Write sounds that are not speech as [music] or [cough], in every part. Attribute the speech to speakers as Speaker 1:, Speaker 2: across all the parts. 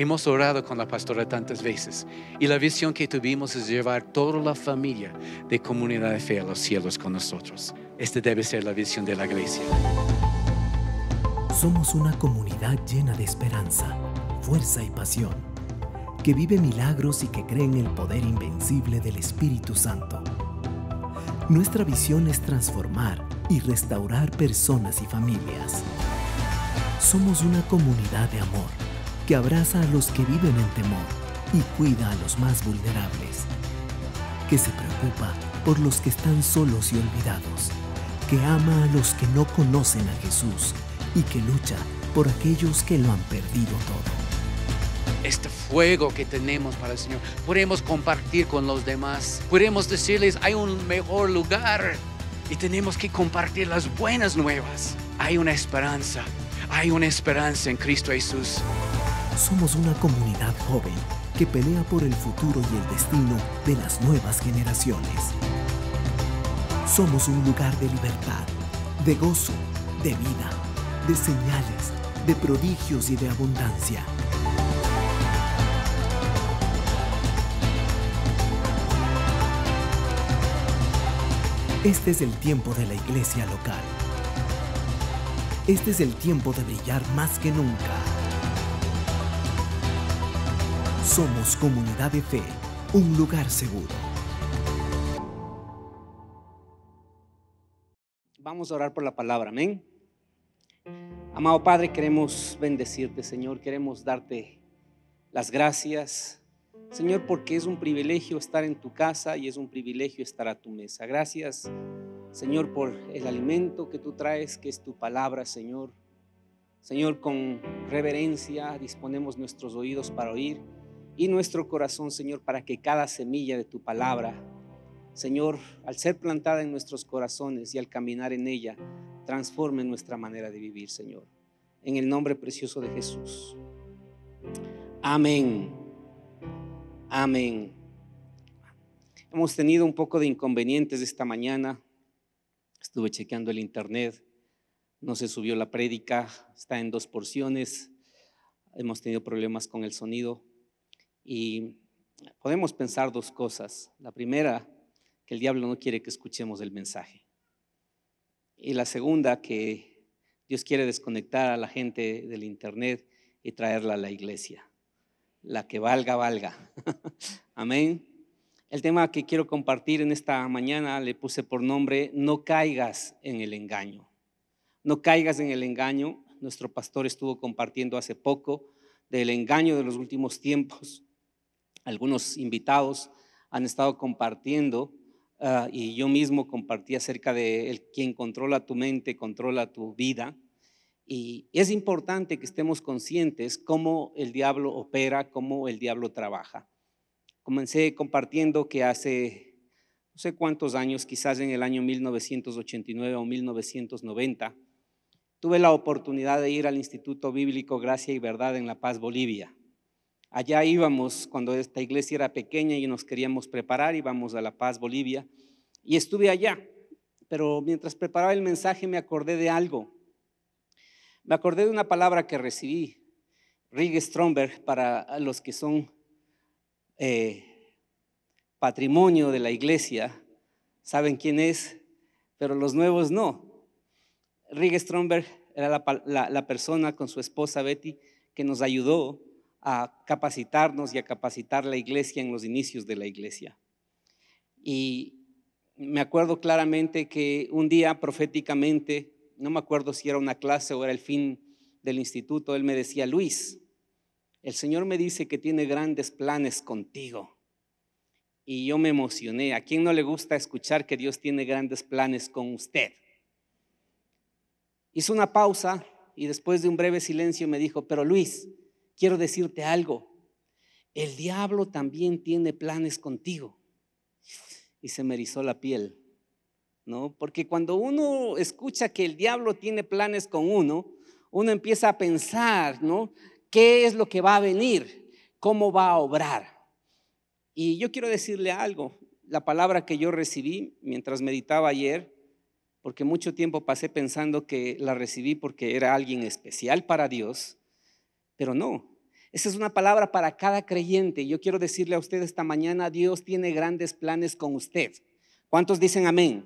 Speaker 1: Hemos orado con la pastora tantas veces y la visión que tuvimos es llevar toda la familia de comunidad de fe a los cielos con nosotros. Esta debe ser la visión de la iglesia. Somos una comunidad llena de esperanza, fuerza y pasión, que vive milagros y que cree en el poder invencible del Espíritu Santo. Nuestra visión es transformar y restaurar personas y familias. Somos una comunidad de amor que abraza a los que viven en temor y cuida a los más vulnerables, que se preocupa por los que están solos y olvidados, que ama a los que no conocen a Jesús y que lucha por aquellos que lo han perdido todo. Este fuego que tenemos para el Señor, podemos compartir con los demás, podemos decirles, hay un mejor lugar y tenemos que compartir las buenas nuevas. Hay una esperanza, hay una esperanza en Cristo Jesús somos una comunidad joven que pelea por el futuro y el destino de las nuevas generaciones. Somos un lugar de libertad, de gozo, de vida, de señales, de prodigios y de abundancia. Este es el tiempo de la iglesia local. Este es el tiempo de brillar más que nunca. Somos Comunidad de Fe, un lugar seguro.
Speaker 2: Vamos a orar por la palabra, amén. Amado Padre, queremos bendecirte, Señor, queremos darte las gracias, Señor, porque es un privilegio estar en tu casa y es un privilegio estar a tu mesa. Gracias, Señor, por el alimento que tú traes, que es tu palabra, Señor. Señor, con reverencia disponemos nuestros oídos para oír y nuestro corazón, Señor, para que cada semilla de tu palabra, Señor, al ser plantada en nuestros corazones y al caminar en ella, transforme nuestra manera de vivir, Señor. En el nombre precioso de Jesús. Amén. Amén. Hemos tenido un poco de inconvenientes esta mañana. Estuve chequeando el internet. No se subió la prédica. Está en dos porciones. Hemos tenido problemas con el sonido. Y podemos pensar dos cosas. La primera, que el diablo no quiere que escuchemos el mensaje. Y la segunda, que Dios quiere desconectar a la gente del Internet y traerla a la iglesia. La que valga, valga. [laughs] Amén. El tema que quiero compartir en esta mañana le puse por nombre, no caigas en el engaño. No caigas en el engaño. Nuestro pastor estuvo compartiendo hace poco del engaño de los últimos tiempos algunos invitados han estado compartiendo ah, y yo mismo compartí acerca de el, quien controla tu mente, controla tu vida. Y es importante que estemos conscientes cómo el diablo opera, cómo el diablo trabaja. Comencé compartiendo que hace no sé cuántos años, quizás en el año 1989 o 1990, tuve la oportunidad de ir al Instituto Bíblico Gracia y Verdad en La Paz, Bolivia. Allá íbamos cuando esta iglesia era pequeña y nos queríamos preparar, íbamos a La Paz, Bolivia, y estuve allá. Pero mientras preparaba el mensaje me acordé de algo. Me acordé de una palabra que recibí, Rig Stromberg, para los que son eh, patrimonio de la iglesia, saben quién es, pero los nuevos no. Rig Stromberg era la persona con su esposa Betty que nos ayudó a capacitarnos y a capacitar la iglesia en los inicios de la iglesia. Y me acuerdo claramente que un día proféticamente, no me acuerdo si era una clase o era el fin del instituto, él me decía, Luis, el Señor me dice que tiene grandes planes contigo. Y yo me emocioné. ¿A quién no le gusta escuchar que Dios tiene grandes planes con usted? Hizo una pausa y después de un breve silencio me dijo, pero Luis, quiero decirte algo. El diablo también tiene planes contigo. Y se me erizó la piel, ¿no? Porque cuando uno escucha que el diablo tiene planes con uno, uno empieza a pensar, ¿no? ¿Qué es lo que va a venir? ¿Cómo va a obrar? Y yo quiero decirle algo. La palabra que yo recibí mientras meditaba ayer, porque mucho tiempo pasé pensando que la recibí porque era alguien especial para Dios, pero no, esa es una palabra para cada creyente. Yo quiero decirle a usted esta mañana, Dios tiene grandes planes con usted. ¿Cuántos dicen amén?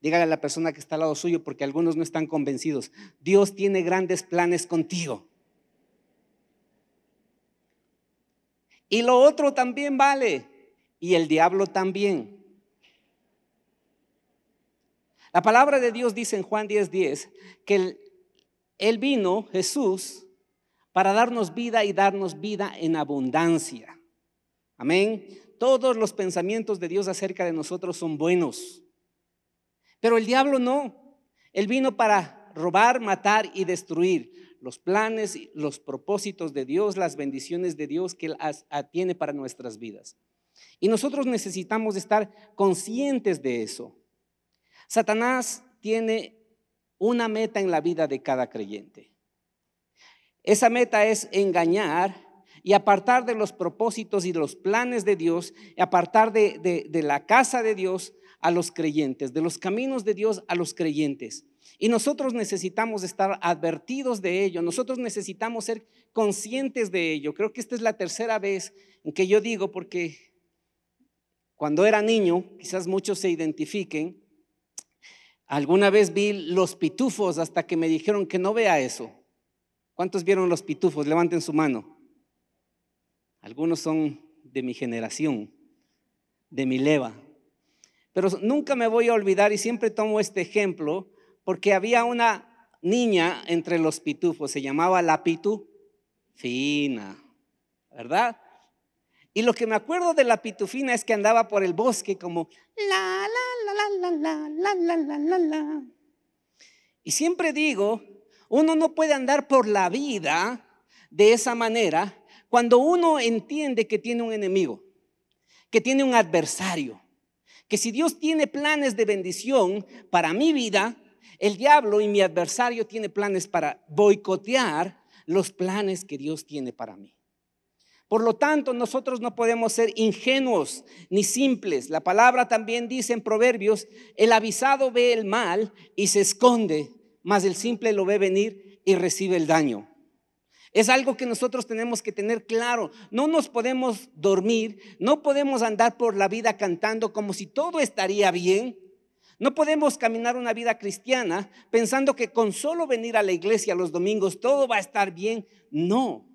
Speaker 2: Dígale a la persona que está al lado suyo porque algunos no están convencidos. Dios tiene grandes planes contigo. Y lo otro también vale. Y el diablo también. La palabra de Dios dice en Juan 10:10 que él vino, Jesús, para darnos vida y darnos vida en abundancia. Amén. Todos los pensamientos de Dios acerca de nosotros son buenos. Pero el diablo no. Él vino para robar, matar y destruir los planes, los propósitos de Dios, las bendiciones de Dios que Él ah, tiene para nuestras vidas. Y nosotros necesitamos estar conscientes de eso. Satanás tiene una meta en la vida de cada creyente. Esa meta es engañar y apartar de los propósitos y de los planes de Dios, apartar de, de la casa de Dios a los creyentes, de los caminos de Dios a los creyentes. Y nosotros necesitamos estar advertidos de ello, nosotros necesitamos ser conscientes de ello. Creo que esta es la tercera vez en que yo digo, porque cuando era niño, quizás muchos se identifiquen, alguna vez vi los pitufos hasta que me dijeron que no vea eso. ¿Cuántos vieron los pitufos? Levanten su mano. Algunos son de mi generación, de mi leva. Pero nunca me voy a olvidar y siempre tomo este ejemplo porque había una niña entre los pitufos, se llamaba la pitufina, ¿verdad? Y lo que me acuerdo de la pitufina es que andaba por el bosque como la la la la la la Y siempre digo uno no puede andar por la vida de esa manera cuando uno entiende que tiene un enemigo, que tiene un adversario, que si Dios tiene planes de bendición para mi vida, el diablo y mi adversario tiene planes para boicotear los planes que Dios tiene para mí. Por lo tanto, nosotros no podemos ser ingenuos ni simples. La palabra también dice en Proverbios, el avisado ve el mal y se esconde, más el simple lo ve venir y recibe el daño. Es algo que nosotros tenemos que tener claro. No nos podemos dormir, no podemos andar por la vida cantando como si todo estaría bien. No podemos caminar una vida cristiana pensando que con solo venir a la iglesia los domingos todo va a estar bien. No.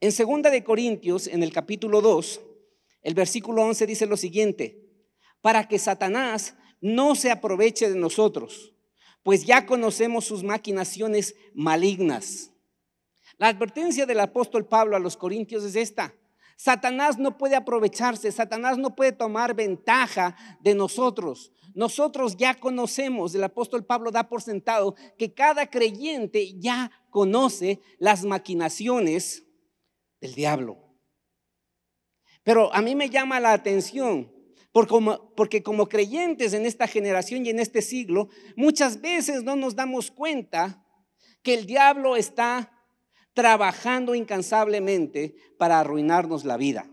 Speaker 2: En segunda de Corintios, en el capítulo 2, el versículo 11 dice lo siguiente: Para que Satanás no se aproveche de nosotros, pues ya conocemos sus maquinaciones malignas. La advertencia del apóstol Pablo a los corintios es esta. Satanás no puede aprovecharse, Satanás no puede tomar ventaja de nosotros. Nosotros ya conocemos, el apóstol Pablo da por sentado que cada creyente ya conoce las maquinaciones del diablo. Pero a mí me llama la atención porque como, creyentes en esta generación y en este siglo, muchas veces no nos damos cuenta que el diablo está trabajando incansablemente para arruinarnos la vida.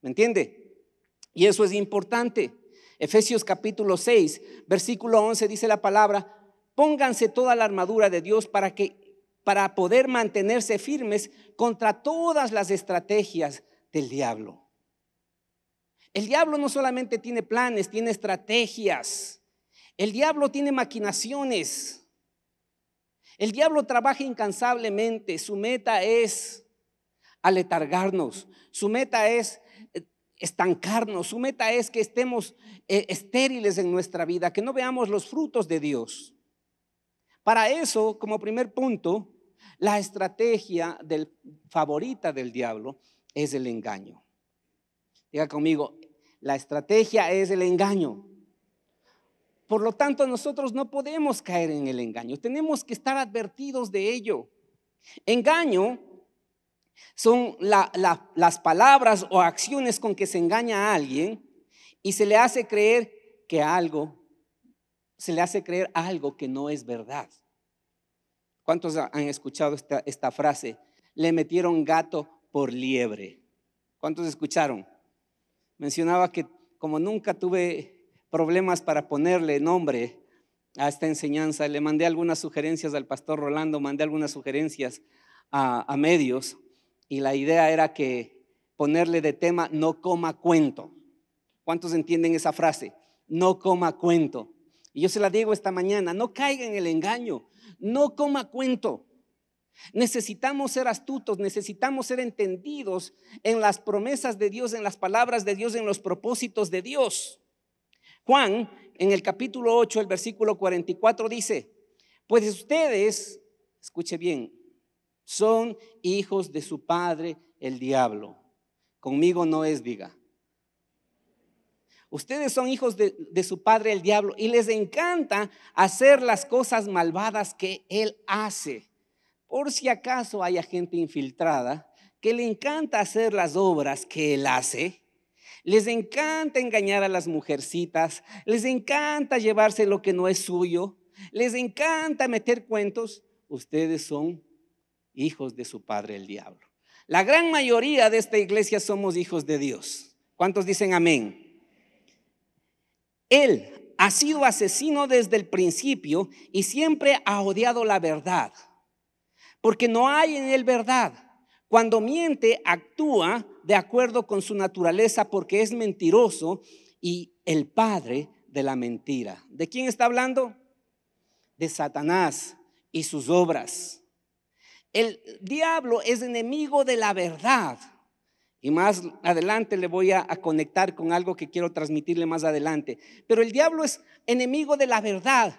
Speaker 2: ¿Me entiende? Y eso es importante. Efesios capítulo 6, versículo 11 dice la palabra, pónganse toda la armadura de Dios para que para poder mantenerse firmes contra todas las estrategias del diablo. El diablo no solamente tiene planes, tiene estrategias. El diablo tiene maquinaciones. El diablo trabaja incansablemente. Su meta es aletargarnos. Su meta es eh, estancarnos. Su meta es que estemos eh, estériles en nuestra vida, que no veamos los frutos de Dios. Para eso, como primer punto, la estrategia favorita del diablo es el engaño. Diga conmigo, la estrategia es el engaño. Por lo tanto, nosotros no podemos caer en el engaño. Tenemos que estar advertidos de ello. Engaño son las palabras o acciones con que se engaña a alguien y se le hace creer que algo, se le hace creer algo que no es verdad. ¿Cuántos han escuchado esta, esta frase? Le metieron gato por liebre. ¿Cuántos escucharon? mencionaba que como nunca tuve problemas para ponerle nombre a esta enseñanza, le mandé algunas sugerencias al pastor Rolando, mandé algunas sugerencias a, medios y la idea era que ponerle de tema no coma cuento. ¿Cuántos entienden esa frase? No coma cuento. Y yo se la digo esta mañana, no caiga en el engaño, no coma cuento. Necesitamos ser astutos, necesitamos ser entendidos en las promesas de Dios, en las palabras de Dios, en los propósitos de Dios. Juan, en el capítulo 8, el versículo 44 dice, pues ustedes, escuche bien, son hijos de su padre el diablo. Conmigo no es, diga. Ustedes son hijos de, de, su padre el diablo y les encanta hacer las cosas malvadas que él hace por si acaso haya gente infiltrada que le encanta hacer las obras que él hace, les encanta engañar a las mujercitas, les encanta llevarse lo que no es suyo, les encanta meter cuentos, ustedes son hijos de su padre el diablo. La gran mayoría de esta iglesia somos hijos de Dios. ¿Cuántos dicen amén? Él ha sido asesino desde el principio y siempre ha odiado la verdad porque no hay en él verdad. Cuando miente, actúa de acuerdo con su naturaleza porque es mentiroso y el padre de la mentira. ¿De quién está hablando? De Satanás y sus obras. El diablo es enemigo de la verdad. Y más adelante le voy a, conectar con algo que quiero transmitirle más adelante. Pero el diablo es enemigo de la verdad.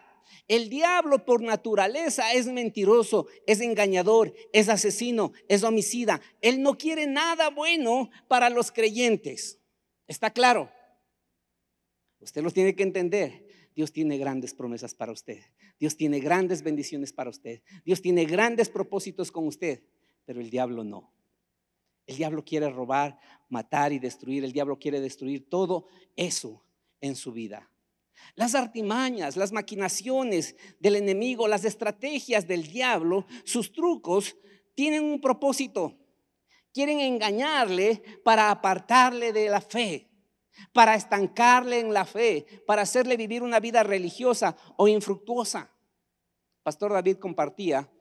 Speaker 2: El diablo por naturaleza es mentiroso, es engañador, es asesino, es homicida. Él no quiere nada bueno para los creyentes. ¿Está claro? Usted lo tiene que entender. Dios tiene grandes promesas para usted. Dios tiene grandes bendiciones para usted. Dios tiene grandes propósitos con usted, pero el diablo no. El diablo quiere robar, matar y destruir. El diablo quiere destruir todo eso en su vida. Las artimañas, las maquinaciones del enemigo, las estrategias del diablo, sus trucos tienen un propósito. Quieren engañarle para apartarle de la fe, para estancarle en la fe, para hacerle vivir una vida religiosa o infructuosa. Pastor David compartía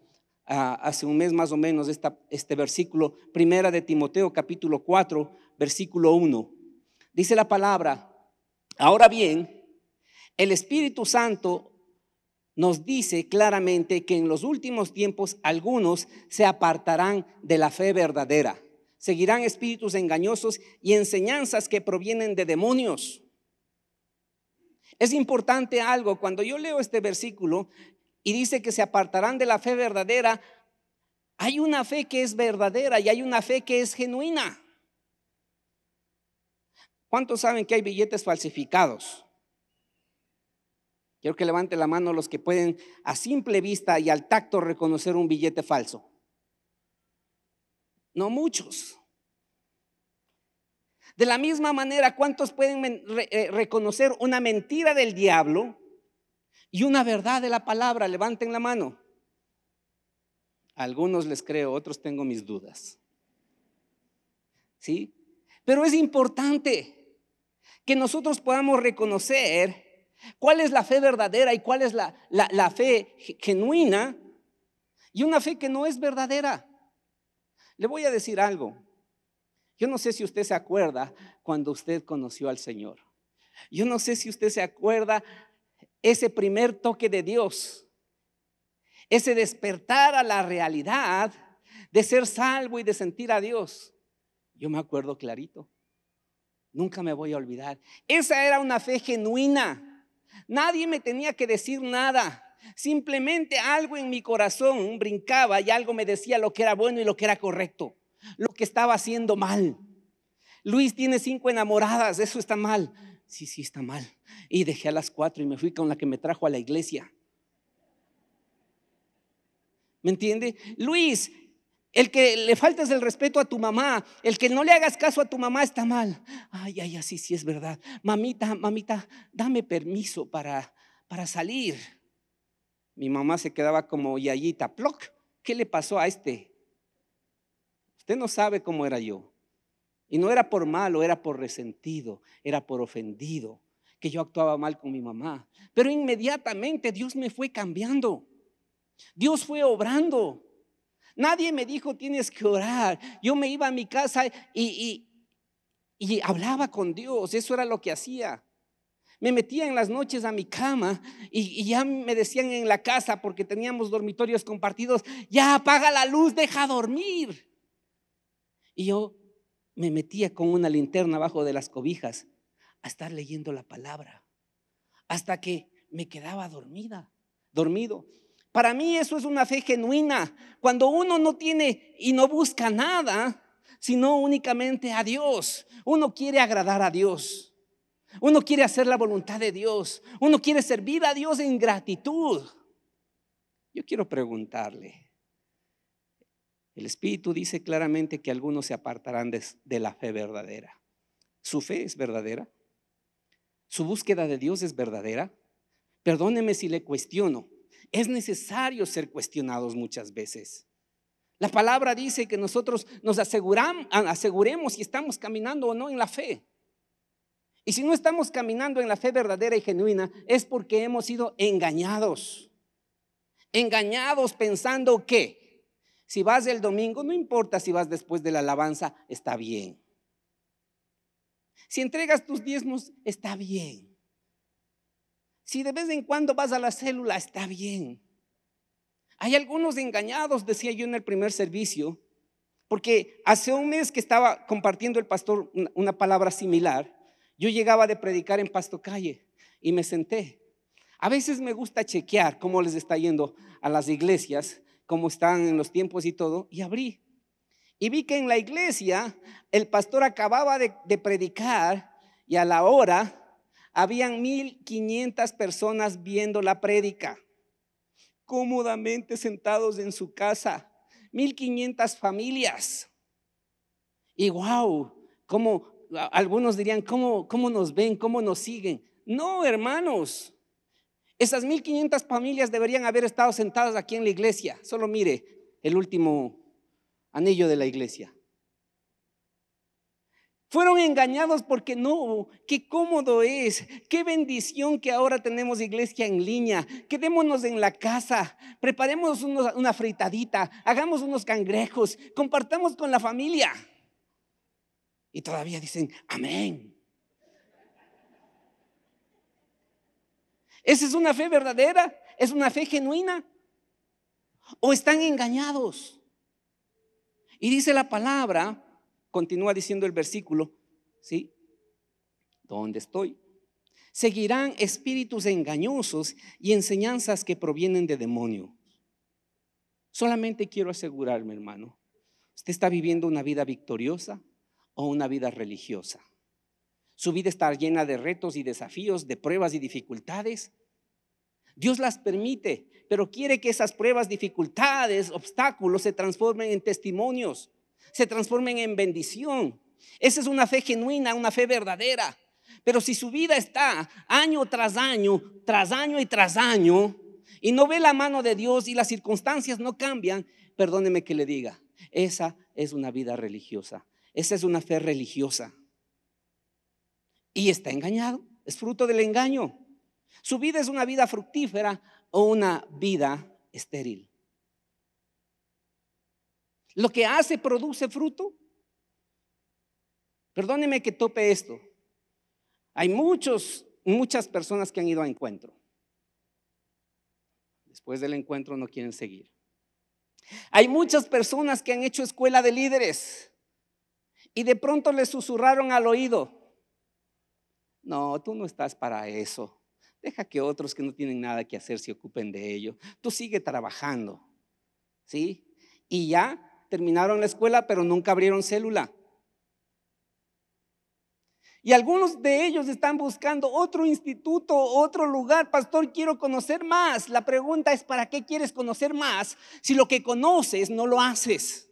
Speaker 2: ah, hace un mes más o menos este versículo, primera de Timoteo capítulo 4, versículo 1. Dice la palabra, ahora bien, el Espíritu Santo nos dice claramente que en los últimos tiempos algunos se apartarán de la fe verdadera. Seguirán espíritus engañosos y enseñanzas que provienen de demonios. Es importante algo, cuando yo leo este versículo y dice que se apartarán de la fe verdadera, hay una fe que es verdadera y hay una fe que es genuina. ¿Cuántos saben que hay billetes falsificados? Quiero que levante la mano los que pueden a simple vista y al tacto reconocer un billete falso. No muchos. De la misma manera, ¿cuántos pueden eh, reconocer una mentira del diablo y una verdad de la palabra? Levanten la mano. algunos les creo, otros tengo mis dudas. ¿Sí? Pero es importante que nosotros podamos reconocer ¿Cuál es la fe verdadera y cuál es la, fe genuina? Y una fe que no es verdadera. Le voy a decir algo. Yo no sé si usted se acuerda cuando usted conoció al Señor. Yo no sé si usted se acuerda ese primer toque de Dios, ese despertar a la realidad de ser salvo y de sentir a Dios. Yo me acuerdo clarito. Nunca me voy a olvidar. Esa era una fe genuina. Nadie me tenía que decir nada. Simplemente algo en mi corazón brincaba y algo me decía lo que era bueno y lo que era correcto, lo que estaba haciendo mal. Luis tiene cinco enamoradas, eso está mal. Sí, sí, está mal. Y dejé a las cuatro y me fui con la que me trajo a la iglesia. ¿Me entiende? Luis, el que le faltes el respeto a tu mamá, el que no le hagas caso a tu mamá está mal. Ay, ay, así sí es verdad. Mamita, mamita, dame permiso para, para salir. Mi mamá se quedaba como yayita, ploc. ¿Qué le pasó a este? Usted no sabe cómo era yo. Y no era por malo, era por resentido, era por ofendido, que yo actuaba mal con mi mamá. Pero inmediatamente Dios me fue cambiando. Dios fue obrando. Nadie me dijo, tienes que orar. Yo me iba a mi casa y, y, hablaba con Dios. Eso era lo que hacía. Me metía en las noches a mi cama y, y, ya me decían en la casa, porque teníamos dormitorios compartidos, ya apaga la luz, deja dormir. Y yo me metía con una linterna abajo de las cobijas a estar leyendo la palabra, hasta que me quedaba dormida, dormido. Para mí eso es una fe genuina. Cuando uno no tiene y no busca nada, sino únicamente a Dios. Uno quiere agradar a Dios. Uno quiere hacer la voluntad de Dios. Uno quiere servir a Dios en gratitud. Yo quiero preguntarle. El Espíritu dice claramente que algunos se apartarán de, la fe verdadera. ¿Su fe es verdadera? ¿Su búsqueda de Dios es verdadera? Perdóneme si le cuestiono es necesario ser cuestionados muchas veces. La palabra dice que nosotros nos aseguramos, aseguremos si estamos caminando o no en la fe. Y si no estamos caminando en la fe verdadera y genuina, es porque hemos sido engañados. Engañados pensando que si vas el domingo, no importa si vas después de la alabanza, está bien. Si entregas tus diezmos, está bien. Si de vez en cuando vas a la célula, está bien. Hay algunos engañados, decía yo en el primer servicio, porque hace un mes que estaba compartiendo el pastor una, palabra similar, yo llegaba de predicar en Pasto Calle y me senté. A veces me gusta chequear cómo les está yendo a las iglesias, cómo están en los tiempos y todo, y abrí. Y vi que en la iglesia el pastor acababa de, predicar y a la hora habían 1.500 personas viendo la prédica, cómodamente sentados en su casa, 1.500 familias. Y wow, como algunos dirían, ¿cómo, ¿cómo nos ven? ¿Cómo nos siguen? No, hermanos. Esas 1.500 familias deberían haber estado sentadas aquí en la iglesia. Solo mire el último anillo de la iglesia. Fueron engañados porque no, qué cómodo es, qué bendición que ahora tenemos iglesia en línea. Quedémonos en la casa, preparemos una fritadita, hagamos unos cangrejos, compartamos con la familia. Y todavía dicen, amén. ¿Esa es una fe verdadera? ¿Es una fe genuina? ¿O están engañados? Y dice la palabra Continúa diciendo el versículo, ¿sí? ¿Dónde estoy? Seguirán espíritus engañosos y enseñanzas que provienen de demonios. Solamente quiero asegurarme, hermano, ¿usted está viviendo una vida victoriosa o una vida religiosa? Su vida está llena de retos y desafíos, de pruebas y dificultades. Dios las permite, pero quiere que esas pruebas, dificultades, obstáculos se transformen en testimonios se transformen en bendición. Esa es una fe genuina, una fe verdadera. Pero si su vida está año tras año, tras año y tras año, y no ve la mano de Dios y las circunstancias no cambian, perdóneme que le diga, esa es una vida religiosa, esa es una fe religiosa. Y está engañado, es fruto del engaño. Su vida es una vida fructífera o una vida estéril. Lo que hace produce fruto. Perdóneme que tope esto. Hay muchos, muchas personas que han ido a encuentro. Después del encuentro no quieren seguir. Hay muchas personas que han hecho escuela de líderes y de pronto les susurraron al oído, no, tú no estás para eso. Deja que otros que no tienen nada que hacer se ocupen de ello. Tú sigue trabajando. ¿Sí? Y ya terminaron la escuela, pero nunca abrieron célula. Y algunos de ellos están buscando otro instituto, otro lugar. Pastor, quiero conocer más. La pregunta es, ¿para qué quieres conocer más si lo que conoces no lo haces?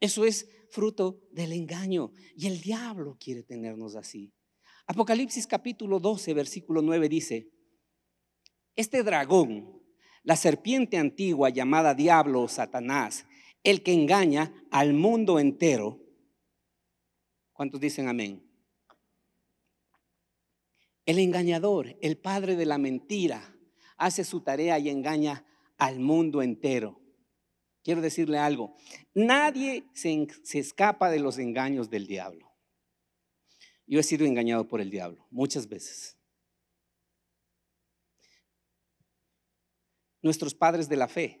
Speaker 2: Eso es fruto del engaño. Y el diablo quiere tenernos así. Apocalipsis capítulo 12, versículo 9 dice, este dragón la serpiente antigua llamada diablo o Satanás, el que engaña al mundo entero. ¿Cuántos dicen amén? El engañador, el padre de la mentira, hace su tarea y engaña al mundo entero. Quiero decirle algo, nadie se, escapa de los engaños del diablo. Yo he sido engañado por el diablo muchas veces. Nuestros padres de la fe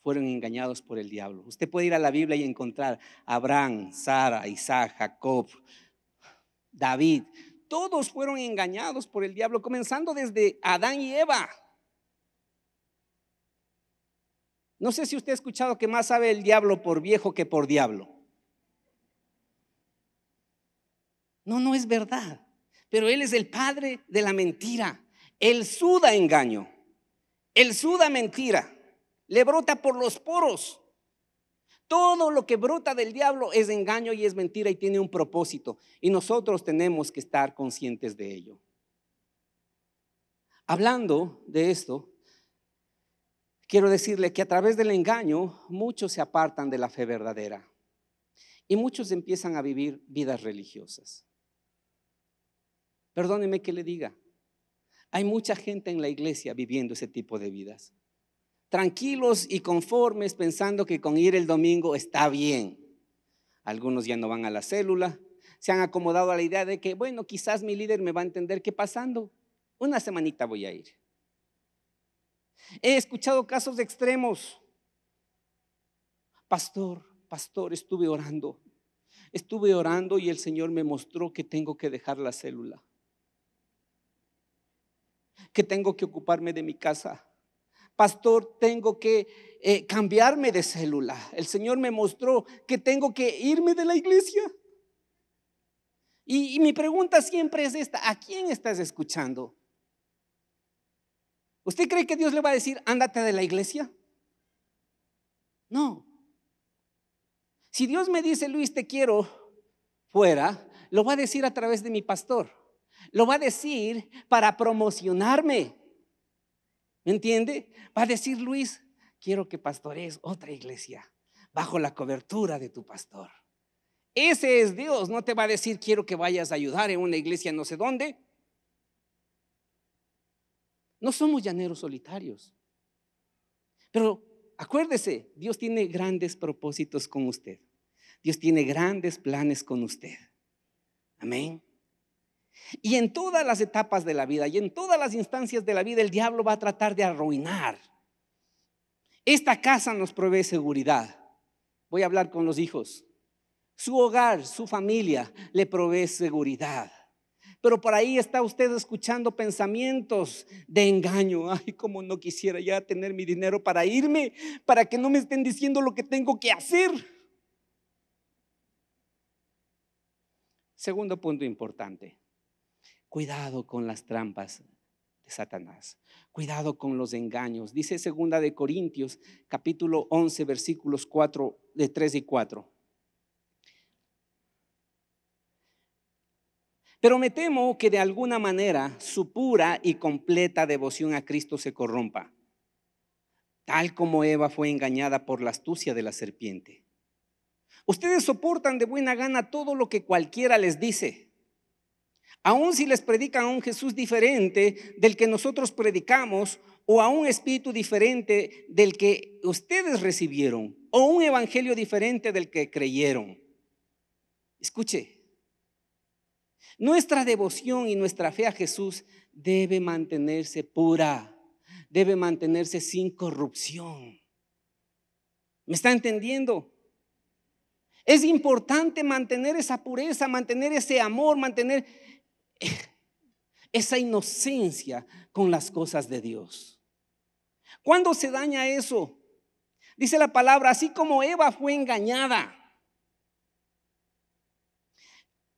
Speaker 2: fueron engañados por el diablo. Usted puede ir a la Biblia y encontrar a Abraham, Sara, Isaac, Jacob, David. Todos fueron engañados por el diablo, comenzando desde Adán y Eva. No sé si usted ha escuchado que más sabe el diablo por viejo que por diablo. No, no es verdad. Pero él es el padre de la mentira. Él suda engaño. El suda mentira, le brota por los poros. Todo lo que brota del diablo es engaño y es mentira y tiene un propósito. Y nosotros tenemos que estar conscientes de ello. Hablando de esto, quiero decirle que a través del engaño muchos se apartan de la fe verdadera y muchos empiezan a vivir vidas religiosas. Perdóneme que le diga, hay mucha gente en la iglesia viviendo ese tipo de vidas. Tranquilos y conformes pensando que con ir el domingo está bien. Algunos ya no van a la célula, se han acomodado a la idea de que, bueno, quizás mi líder me va a entender qué pasando una semanita voy a ir. He escuchado casos extremos. Pastor, pastor, estuve orando. Estuve orando y el Señor me mostró que tengo que dejar la célula que tengo que ocuparme de mi casa. Pastor, tengo que eh, cambiarme de célula. El Señor me mostró que tengo que irme de la iglesia. Y, y mi pregunta siempre es esta, ¿a quién estás escuchando? ¿Usted cree que Dios le va a decir, ándate de la iglesia? No. Si Dios me dice, Luis, te quiero fuera, lo va a decir a través de mi pastor. Lo va a decir para promocionarme. ¿Me entiende? Va a decir Luis, quiero que pastorees otra iglesia bajo la cobertura de tu pastor. Ese es Dios. No te va a decir, quiero que vayas a ayudar en una iglesia no sé dónde. No somos llaneros solitarios. Pero acuérdese, Dios tiene grandes propósitos con usted. Dios tiene grandes planes con usted. Amén. Y en todas las etapas de la vida y en todas las instancias de la vida el diablo va a tratar de arruinar. Esta casa nos provee seguridad. Voy a hablar con los hijos. Su hogar, su familia le provee seguridad. Pero por ahí está usted escuchando pensamientos de engaño. Ay, como no quisiera ya tener mi dinero para irme, para que no me estén diciendo lo que tengo que hacer. Segundo punto importante Cuidado con las trampas de Satanás. Cuidado con los engaños. Dice segunda de Corintios capítulo 11 versículos 4 de 3 y 4. Pero me temo que de alguna manera su pura y completa devoción a Cristo se corrompa, tal como Eva fue engañada por la astucia de la serpiente. Ustedes soportan de buena gana todo lo que cualquiera les dice Aun si les predican a un Jesús diferente del que nosotros predicamos o a un espíritu diferente del que ustedes recibieron o un evangelio diferente del que creyeron. Escuche, nuestra devoción y nuestra fe a Jesús debe mantenerse pura, debe mantenerse sin corrupción. ¿Me está entendiendo? Es importante mantener esa pureza, mantener ese amor, mantener [laughs] esa inocencia con las cosas de Dios. ¿Cuándo se daña eso? Dice la palabra, así como Eva fue engañada.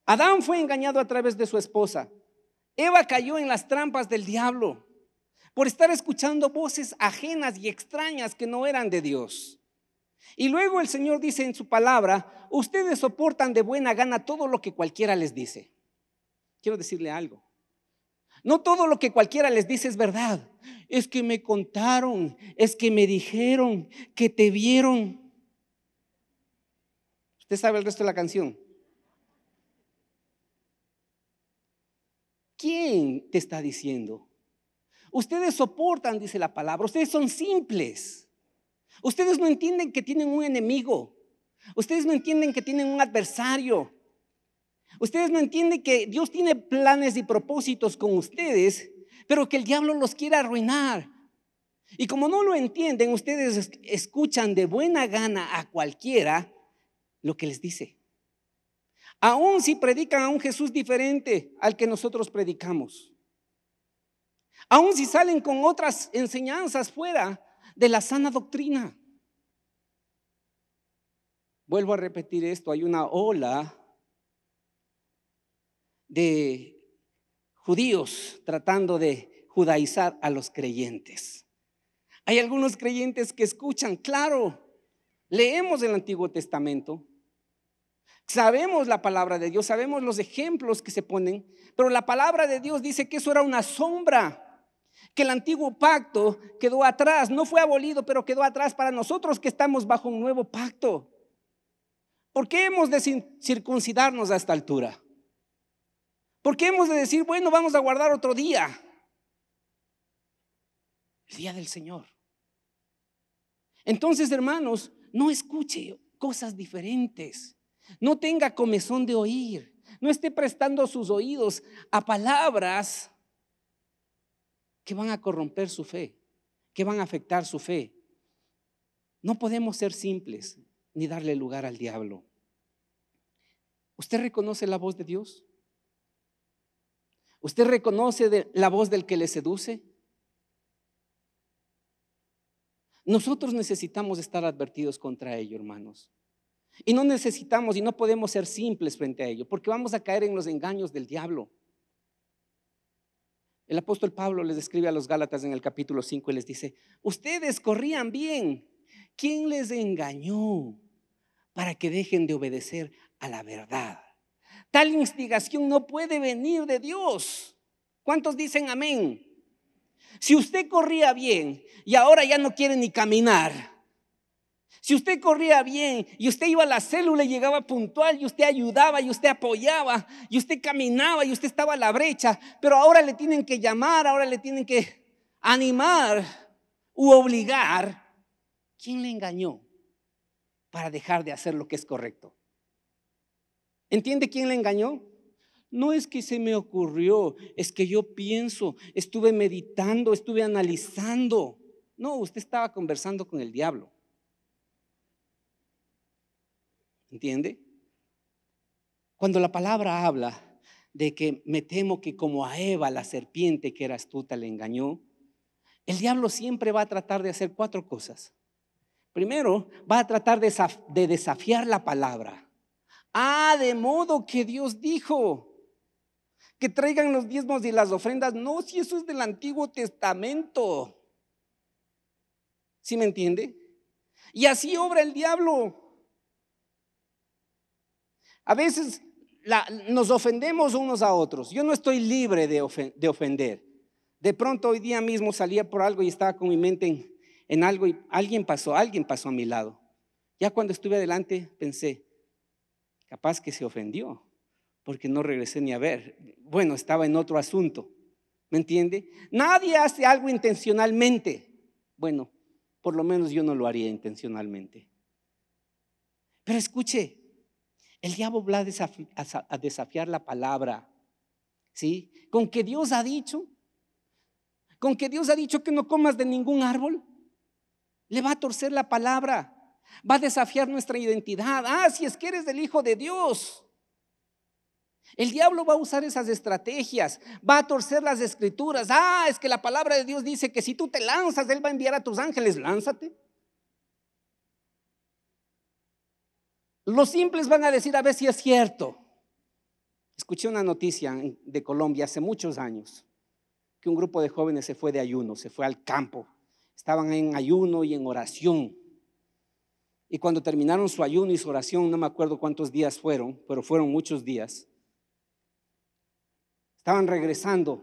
Speaker 2: Adán fue engañado a través de su esposa. Eva cayó en las trampas del diablo por estar escuchando voces ajenas y extrañas que no eran de Dios. Y luego el Señor dice en su palabra, ustedes soportan de buena gana todo lo que cualquiera les dice quiero decirle algo. No todo lo que cualquiera les dice es verdad. Es que me contaron, es que me dijeron, que te vieron. Usted sabe el resto de la canción. ¿Quién te está diciendo? Ustedes soportan, dice la palabra. Ustedes son simples. Ustedes no entienden que tienen un enemigo. Ustedes no entienden que tienen un adversario. Ustedes no entienden que Dios tiene planes y propósitos con ustedes, pero que el diablo los quiere arruinar. Y como no lo entienden, ustedes escuchan de buena gana a cualquiera lo que les dice. Aún si predican a un Jesús diferente al que nosotros predicamos. Aún si salen con otras enseñanzas fuera de la sana doctrina. Vuelvo a repetir esto, hay una ola de judíos tratando de judaizar a los creyentes. Hay algunos creyentes que escuchan, claro, leemos el Antiguo Testamento, sabemos la palabra de Dios, sabemos los ejemplos que se ponen, pero la palabra de Dios dice que eso era una sombra, que el antiguo pacto quedó atrás, no fue abolido, pero quedó atrás para nosotros que estamos bajo un nuevo pacto. ¿Por qué hemos de circuncidarnos a esta altura? ¿Por qué hemos de decir, bueno, vamos a guardar otro día? El día del Señor. Entonces, hermanos, no escuche cosas diferentes. No tenga comezón de oír. No esté prestando sus oídos a palabras que van a corromper su fe, que van a afectar su fe. No podemos ser simples ni darle lugar al diablo. ¿Usted reconoce la voz de Dios? ¿Usted reconoce la voz del que le seduce? Nosotros necesitamos estar advertidos contra ello, hermanos. Y no necesitamos y no podemos ser simples frente a ello, porque vamos a caer en los engaños del diablo. El apóstol Pablo les escribe a los Gálatas en el capítulo 5 y les dice, ustedes corrían bien. ¿Quién les engañó para que dejen de obedecer a la verdad? Tal instigación no puede venir de Dios. ¿Cuántos dicen amén? Si usted corría bien y ahora ya no quiere ni caminar, si usted corría bien y usted iba a la célula y llegaba puntual y usted ayudaba y usted apoyaba y usted caminaba y usted estaba a la brecha, pero ahora le tienen que llamar, ahora le tienen que animar u obligar, ¿quién le engañó para dejar de hacer lo que es correcto? ¿Entiende quién le engañó? No es que se me ocurrió, es que yo pienso, estuve meditando, estuve analizando. No, usted estaba conversando con el diablo. ¿Entiende? Cuando la palabra habla de que me temo que como a Eva, la serpiente que era astuta, le engañó, el diablo siempre va a tratar de hacer cuatro cosas. Primero, va a tratar de, de desafiar la palabra. Ah, de modo que Dios dijo que traigan los diezmos y las ofrendas. No, si eso es del Antiguo Testamento. ¿Sí me entiende? Y así obra el diablo. A veces nos ofendemos unos a otros. Yo no estoy libre de, ofender. De pronto hoy día mismo salía por algo y estaba con mi mente en algo y alguien pasó, alguien pasó a mi lado. Ya cuando estuve adelante pensé, Capaz que se ofendió porque no regresé ni a ver. Bueno, estaba en otro asunto. ¿Me entiende? Nadie hace algo intencionalmente. Bueno, por lo menos yo no lo haría intencionalmente. Pero escuche, el diablo va a, desafiar la palabra. ¿Sí? Con que Dios ha dicho, con que Dios ha dicho que no comas de ningún árbol, le va a torcer la palabra. Va a desafiar nuestra identidad. Ah, si es que eres del Hijo de Dios. El diablo va a usar esas estrategias, va a torcer las escrituras. Ah, es que la palabra de Dios dice que si tú te lanzas, Él va a enviar a tus ángeles, lánzate. Los simples van a decir a ver si es cierto. Escuché una noticia de Colombia hace muchos años, que un grupo de jóvenes se fue de ayuno, se fue al campo. Estaban en ayuno y en oración. Y cuando terminaron su ayuno y su oración, no me acuerdo cuántos días fueron, pero fueron muchos días, estaban regresando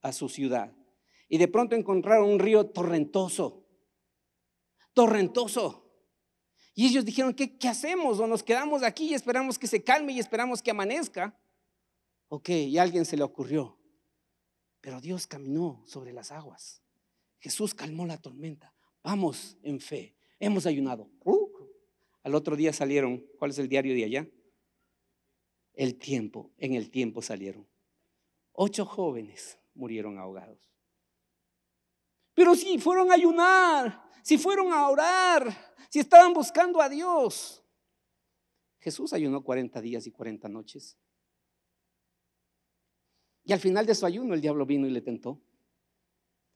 Speaker 2: a su ciudad. Y de pronto encontraron un río torrentoso, torrentoso. Y ellos dijeron, ¿qué, hacemos? ¿O nos quedamos aquí y esperamos que se calme y esperamos que amanezca? Ok, y a alguien se le ocurrió. Pero Dios caminó sobre las aguas. Jesús calmó la tormenta. Vamos en fe. Hemos ayunado. Uh, al otro día salieron. ¿Cuál es el diario de allá? El tiempo, en el tiempo salieron. Ocho jóvenes murieron ahogados. Pero si fueron a ayunar, si fueron a orar, si estaban buscando a Dios. Jesús ayunó 40 días y 40 noches. Y al final de su ayuno el diablo vino y le tentó.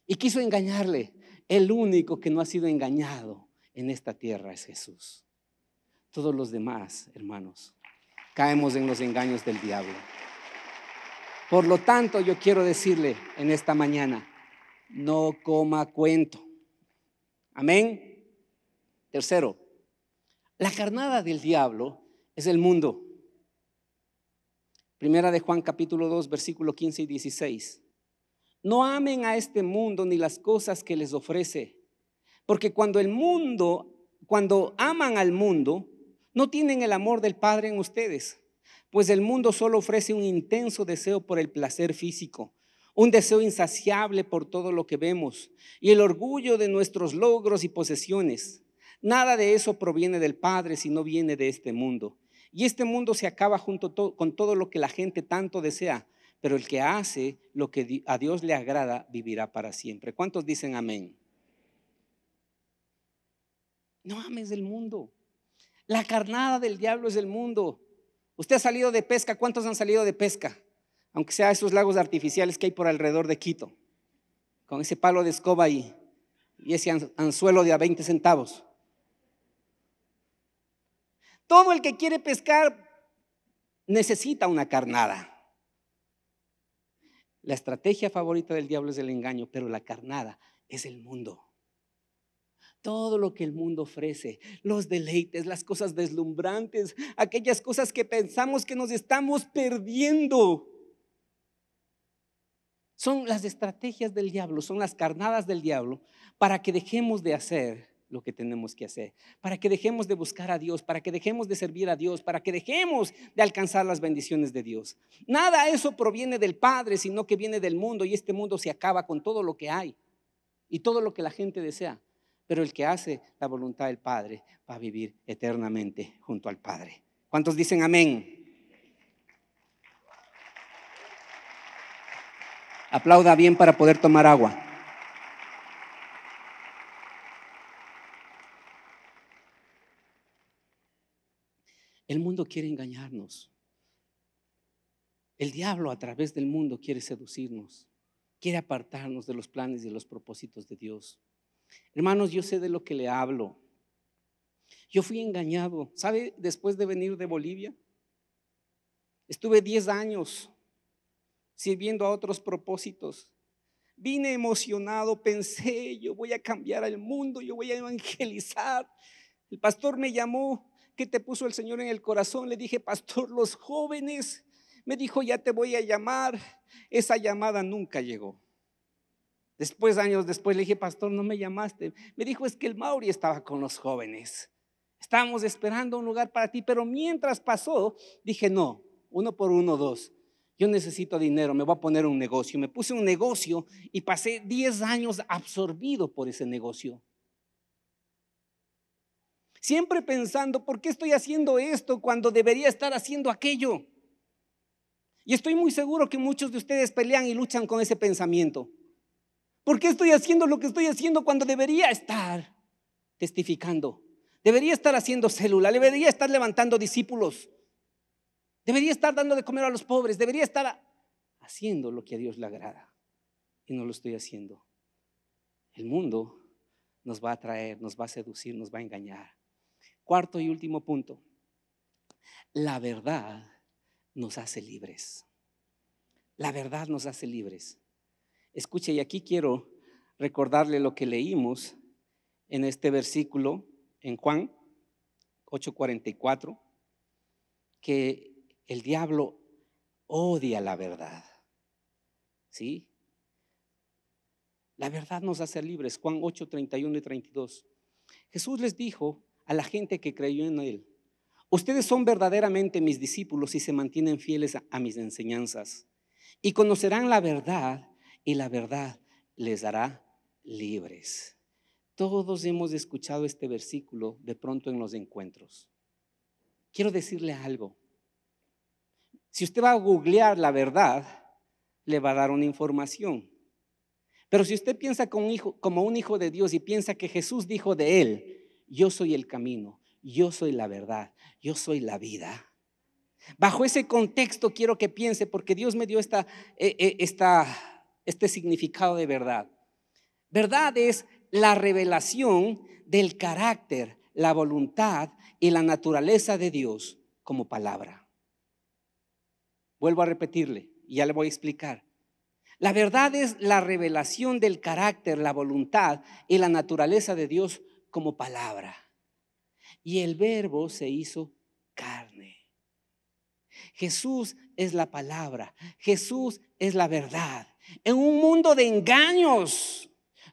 Speaker 2: Y quiso engañarle. El único que no ha sido engañado en esta tierra es Jesús. Todos los demás, hermanos, caemos en los engaños del diablo. Por lo tanto, yo quiero decirle en esta mañana, no coma cuento. Amén. Tercero, la carnada del diablo es el mundo. Primera de Juan capítulo 2, versículo 15 y 16. No amen a este mundo ni las cosas que les ofrece, porque cuando el mundo, cuando aman al mundo, no tienen el amor del Padre en ustedes, pues el mundo solo ofrece un intenso deseo por el placer físico, un deseo insaciable por todo lo que vemos y el orgullo de nuestros logros y posesiones. Nada de eso proviene del Padre, si no viene de este mundo. Y este mundo se acaba junto con todo lo que la gente tanto desea, pero el que hace lo que a Dios le agrada vivirá para siempre. ¿Cuántos dicen amén? No ames del mundo. La carnada del diablo es el mundo. Usted ha salido de pesca, ¿cuántos han salido de pesca? Aunque sea esos lagos artificiales que hay por alrededor de Quito, con ese palo de escoba y, ese anzuelo de a 20 centavos. Todo el que quiere pescar necesita una carnada. La estrategia favorita del diablo es el engaño, pero la carnada es el mundo todo lo que el mundo ofrece, los deleites, las cosas deslumbrantes, aquellas cosas que pensamos que nos estamos perdiendo. Son las estrategias del diablo, son las carnadas del diablo para que dejemos de hacer lo que tenemos que hacer, para que dejemos de buscar a Dios, para que dejemos de servir a Dios, para que dejemos de alcanzar las bendiciones de Dios. Nada eso proviene del Padre, sino que viene del mundo y este mundo se acaba con todo lo que hay y todo lo que la gente desea pero el que hace la voluntad del Padre va a vivir eternamente junto al Padre. ¿Cuántos dicen amén? Aplauda bien para poder tomar agua. El mundo quiere engañarnos. El diablo a través del mundo quiere seducirnos, quiere apartarnos de los planes y de los propósitos de Dios. Hermanos, yo sé de lo que le hablo. Yo fui engañado. ¿Sabe? Después de venir de Bolivia, estuve 10 años sirviendo a otros propósitos. Vine emocionado, pensé, yo voy a cambiar al mundo, yo voy a evangelizar. El pastor me llamó, ¿qué te puso el Señor en el corazón? Le dije, pastor, los jóvenes. Me dijo, ya te voy a llamar. Esa llamada nunca llegó. Después, años después, le dije, pastor, no me llamaste. Me dijo, es que el Mauri estaba con los jóvenes. Estábamos esperando un lugar para ti, pero mientras pasó, dije, no, uno por uno, dos. Yo necesito dinero, me voy a poner un negocio. Me puse un negocio y pasé 10 años absorbido por ese negocio. Siempre pensando, ¿por qué estoy haciendo esto cuando debería estar haciendo aquello? Y estoy muy seguro que muchos de ustedes pelean y luchan con ese pensamiento. ¿Por qué estoy haciendo lo que estoy haciendo cuando debería estar testificando? Debería estar haciendo célula, debería estar levantando discípulos, debería estar dando de comer a los pobres, debería estar haciendo lo que a Dios le agrada. Y no lo estoy haciendo. El mundo nos va a atraer, nos va a seducir, nos va a engañar. Cuarto y último punto. La verdad nos hace libres. La verdad nos hace libres. Escuche, y aquí quiero recordarle lo que leímos en este versículo en Juan 8:44, que el diablo odia la verdad. ¿Sí? La verdad nos hace libres. Juan 8, 31 y 32. Jesús les dijo a la gente que creyó en él, ustedes son verdaderamente mis discípulos y se mantienen fieles a mis enseñanzas. Y conocerán la verdad y la verdad les dará libres. Todos hemos escuchado este versículo de pronto en los encuentros. Quiero decirle algo. Si usted va a googlear la verdad, le va a dar una información. Pero si usted piensa como un, hijo, como un hijo de Dios y piensa que Jesús dijo de él, yo soy el camino, yo soy la verdad, yo soy la vida. Bajo ese contexto quiero que piense, porque Dios me dio esta, eh, eh, esta este significado de verdad. Verdad es la revelación del carácter, la voluntad y la naturaleza de Dios como palabra. Vuelvo a repetirle, y ya le voy a explicar. La verdad es la revelación del carácter, la voluntad y la naturaleza de Dios como palabra. Y el verbo se hizo carne. Jesús es la palabra, Jesús es la verdad, en un mundo de engaños,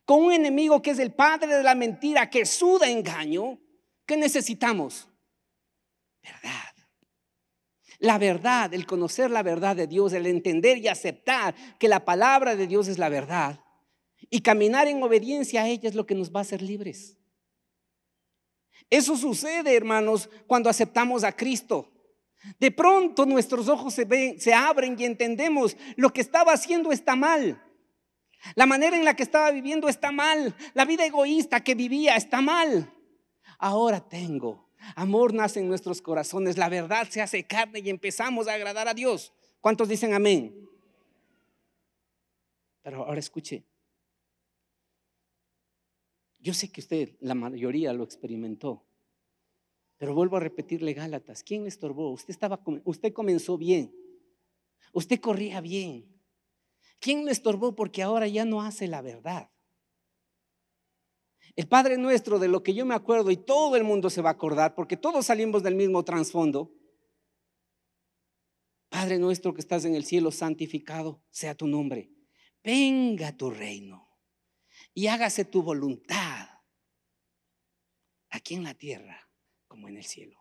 Speaker 2: con un enemigo que es el padre de la mentira, que suda engaño, ¿qué necesitamos? Verdad. La verdad, el conocer la verdad de Dios, el entender y aceptar que la palabra de Dios es la verdad y caminar en obediencia a ella es lo que nos va a hacer libres. Eso sucede, hermanos, cuando aceptamos a Cristo. De pronto nuestros ojos se, ven, se abren y entendemos lo que estaba haciendo está mal. La manera en la que estaba viviendo está mal. La vida egoísta que vivía está mal. Ahora tengo. Amor nace en nuestros corazones. La verdad se hace carne y empezamos a agradar a Dios. ¿Cuántos dicen amén? Pero ahora escuche. Yo sé que usted, la mayoría, lo experimentó. Pero vuelvo a repetirle Gálatas, ¿quién le estorbó? Usted, estaba, usted comenzó bien, usted corría bien. ¿Quién le estorbó porque ahora ya no hace la verdad? El Padre Nuestro, de lo que yo me acuerdo, y todo el mundo se va a acordar, porque todos salimos del mismo trasfondo. Padre Nuestro que estás en el cielo, santificado sea tu nombre. Venga tu reino y hágase tu voluntad aquí en la tierra en el cielo.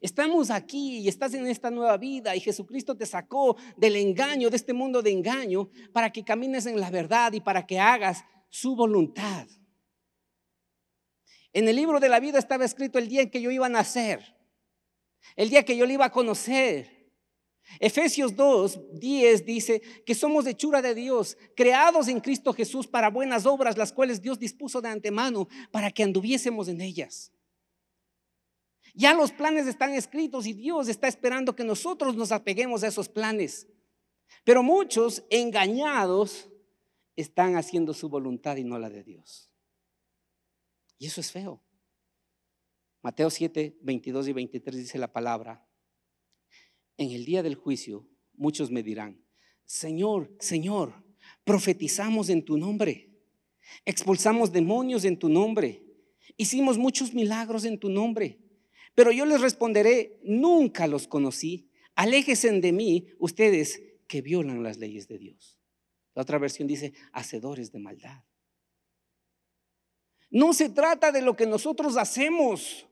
Speaker 2: Estamos aquí y estás en esta nueva vida y Jesucristo te sacó del engaño, de este mundo de engaño, para que camines en la verdad y para que hagas su voluntad. En el libro de la vida estaba escrito el día en que yo iba a nacer, el día que yo le iba a conocer. Efesios 2, 10 dice que somos hechura de Dios, creados en Cristo Jesús para buenas obras, las cuales Dios dispuso de antemano para que anduviésemos en ellas. Ya los planes están escritos y Dios está esperando que nosotros nos apeguemos a esos planes. Pero muchos engañados están haciendo su voluntad y no la de Dios. Y eso es feo. Mateo 7, 22 y 23 dice la palabra. En el día del juicio muchos me dirán, Señor, Señor, profetizamos en tu nombre, expulsamos demonios en tu nombre, hicimos muchos milagros en tu nombre. Pero yo les responderé, nunca los conocí. Aléjense de mí ustedes que violan las leyes de Dios. La otra versión dice, hacedores de maldad. No se trata de lo que nosotros hacemos,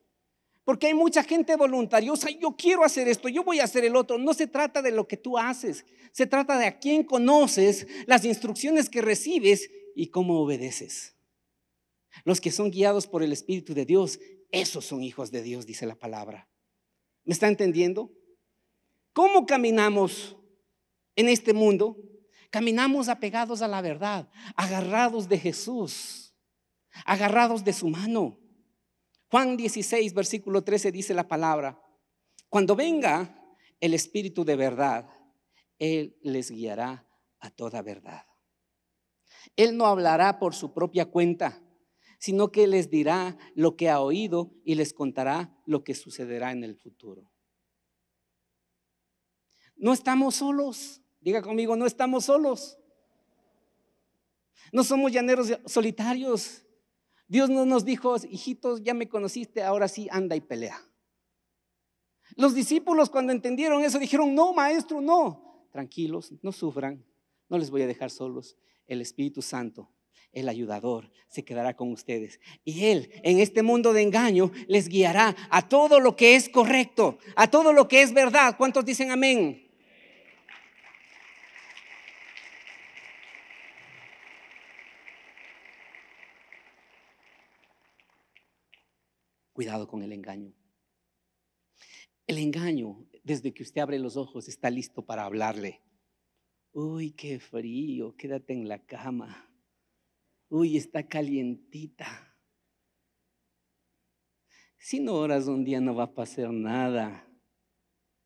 Speaker 2: porque hay mucha gente voluntariosa, yo quiero hacer esto, yo voy a hacer el otro. No se trata de lo que tú haces, se trata de a quién conoces, las instrucciones que recibes y cómo obedeces. Los que son guiados por el Espíritu de Dios esos son hijos de Dios, dice la palabra. ¿Me está entendiendo? ¿Cómo caminamos en este mundo? Caminamos apegados a la verdad, agarrados de Jesús, agarrados de su mano. Juan 16, versículo 13 dice la palabra, cuando venga el Espíritu de verdad, Él les guiará a toda verdad. Él no hablará por su propia cuenta, sino que les dirá lo que ha oído y les contará lo que sucederá en el futuro. No estamos solos, diga conmigo, no estamos solos. No somos llaneros solitarios. Dios no nos dijo, hijitos, ya me conociste, ahora sí anda y pelea. Los discípulos cuando entendieron eso dijeron, no, maestro, no. Tranquilos, no sufran, no les voy a dejar solos. El Espíritu Santo el ayudador se quedará con ustedes. Y Él en este mundo de engaño les guiará a todo lo que es correcto, a todo lo que es verdad. ¿Cuántos dicen amén? Cuidado con el engaño. El engaño, desde que usted abre los ojos, está listo para hablarle. Uy, qué frío, quédate en la cama Uy, está calientita. Si no oras un día no va a pasar nada.